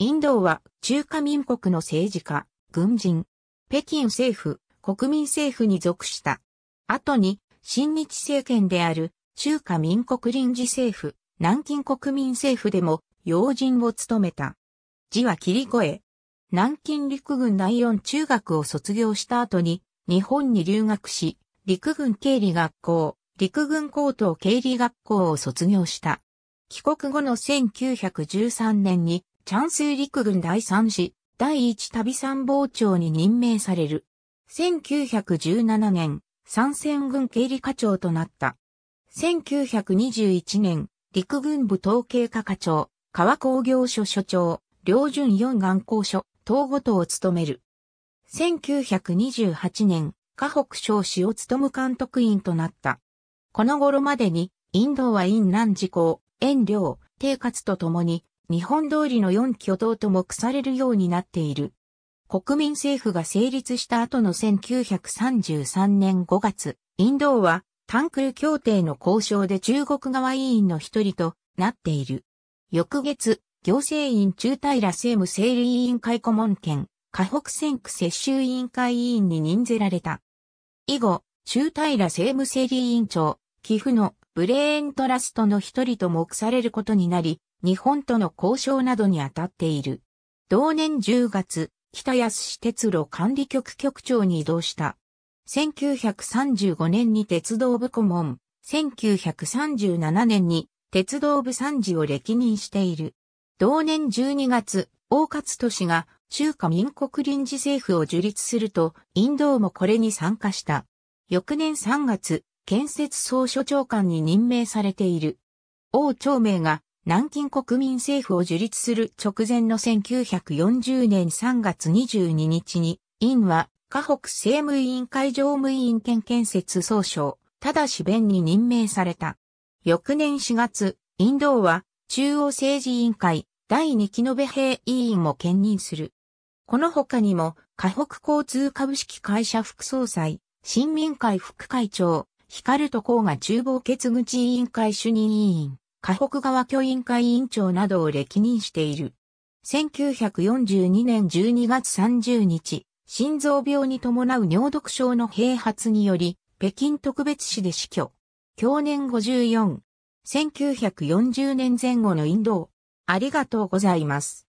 インドは中華民国の政治家、軍人、北京政府、国民政府に属した。後に、新日政権である中華民国臨時政府、南京国民政府でも要人を務めた。字は切り越。え、南京陸軍第四中学を卒業した後に、日本に留学し、陸軍経理学校、陸軍高等経理学校を卒業した。帰国後の1913年にチャンスー陸軍第3師、第1旅参謀長に任命される。1917年、参戦軍経理課長となった。1921年、陸軍部統計課課長、川工業所所長、両順四眼工所、東ごとを務める。1928年、河北省市を務む監督員となった。この頃までに、インドはイン南事項、遠慮、定活とともに、日本通りの4巨頭と目されるようになっている。国民政府が成立した後の1933年5月、インドは、タンクル協定の交渉で中国側委員の一人となっている。翌月、行政院中平政務整理委員会顧問権、河北選区接収委員会委員に任ぜられた。以後、中平政務整理委員長、寄付のブレーントラストの一人と目されることになり、日本との交渉などに当たっている。同年10月、北安市鉄路管理局局長に移動した。1935年に鉄道部顧問、1937年に鉄道部参事を歴任している。同年12月、大勝都市が中華民国臨時政府を樹立すると、インドもこれに参加した。翌年3月、建設総所長官に任命されている。王朝明が南京国民政府を樹立する直前の1940年3月22日に、院は、河北政務委員会常務委員兼建設総称、ただし弁に任命された。翌年4月、院道は、中央政治委員会、第2期延べ兵委員も兼任する。この他にも、河北交通株式会社副総裁、新民会副会長、光と光が厨房決口委員会主任委員。河北川教員会委員長などを歴任している。1942年12月30日、心臓病に伴う尿毒症の併発により、北京特別市で死去。去年54。1940年前後の引導、ありがとうございます。